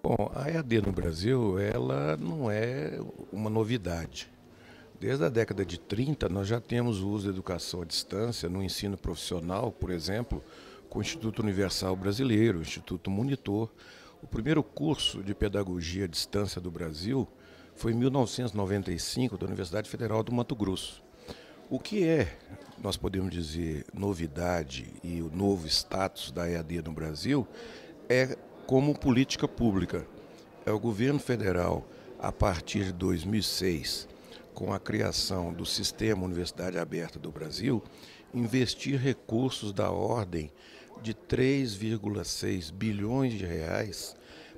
Bom, a EAD no Brasil, ela não é uma novidade. Desde a década de 30, nós já temos o uso da educação à distância no ensino profissional, por exemplo, com o Instituto Universal Brasileiro, o Instituto Monitor. O primeiro curso de pedagogia à distância do Brasil foi em 1995, da Universidade Federal do Mato Grosso. O que é nós podemos dizer, novidade e o novo status da EAD no Brasil é como política pública. É o governo federal, a partir de 2006, com a criação do Sistema Universidade Aberta do Brasil, investir recursos da ordem de 3,6 bilhões de reais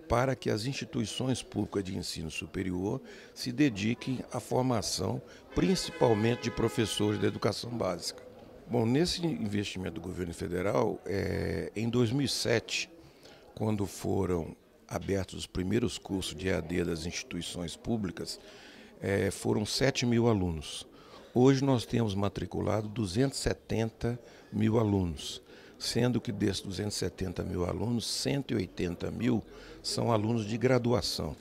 para que as instituições públicas de ensino superior se dediquem à formação, principalmente de professores da educação básica. Bom, nesse investimento do governo federal, é, em 2007, quando foram abertos os primeiros cursos de EAD das instituições públicas, é, foram 7 mil alunos. Hoje nós temos matriculado 270 mil alunos sendo que desses 270 mil alunos, 180 mil são alunos de graduação.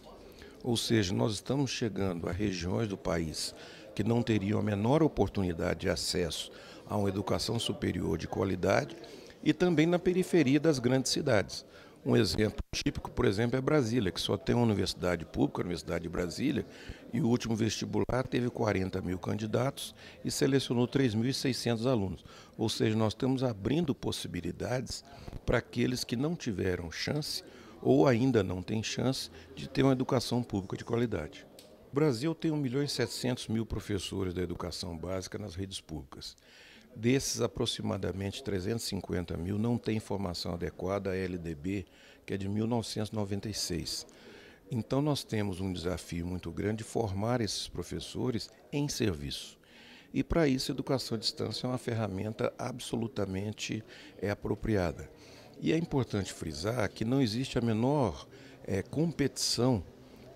Ou seja, nós estamos chegando a regiões do país que não teriam a menor oportunidade de acesso a uma educação superior de qualidade e também na periferia das grandes cidades. Um exemplo típico, por exemplo, é Brasília, que só tem uma universidade pública, a Universidade de Brasília, e o último vestibular teve 40 mil candidatos e selecionou 3.600 alunos. Ou seja, nós estamos abrindo possibilidades para aqueles que não tiveram chance ou ainda não têm chance de ter uma educação pública de qualidade. O Brasil tem 1 milhão e 700 mil professores da educação básica nas redes públicas. Desses, aproximadamente 350 mil não têm formação adequada à LDB, que é de 1996. Então, nós temos um desafio muito grande de formar esses professores em serviço. E para isso, a educação à distância é uma ferramenta absolutamente é, apropriada. E é importante frisar que não existe a menor é, competição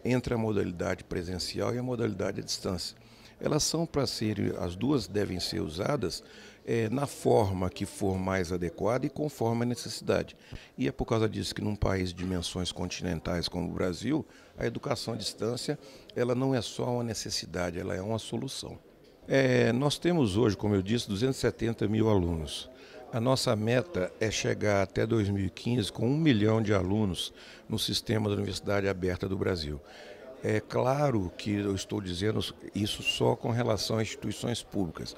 entre a modalidade presencial e a modalidade à distância elas são para serem, as duas devem ser usadas é, na forma que for mais adequada e conforme a necessidade. E é por causa disso que num país de dimensões continentais como o Brasil, a educação à distância ela não é só uma necessidade, ela é uma solução. É, nós temos hoje, como eu disse, 270 mil alunos. A nossa meta é chegar até 2015 com um milhão de alunos no sistema da Universidade Aberta do Brasil. É claro que eu estou dizendo isso só com relação a instituições públicas.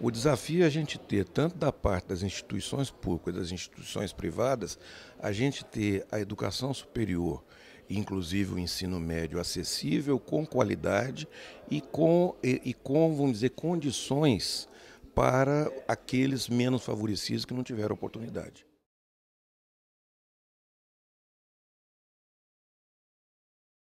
O desafio é a gente ter, tanto da parte das instituições públicas das instituições privadas, a gente ter a educação superior, inclusive o ensino médio acessível, com qualidade e com, e, e com vamos dizer, condições para aqueles menos favorecidos que não tiveram oportunidade.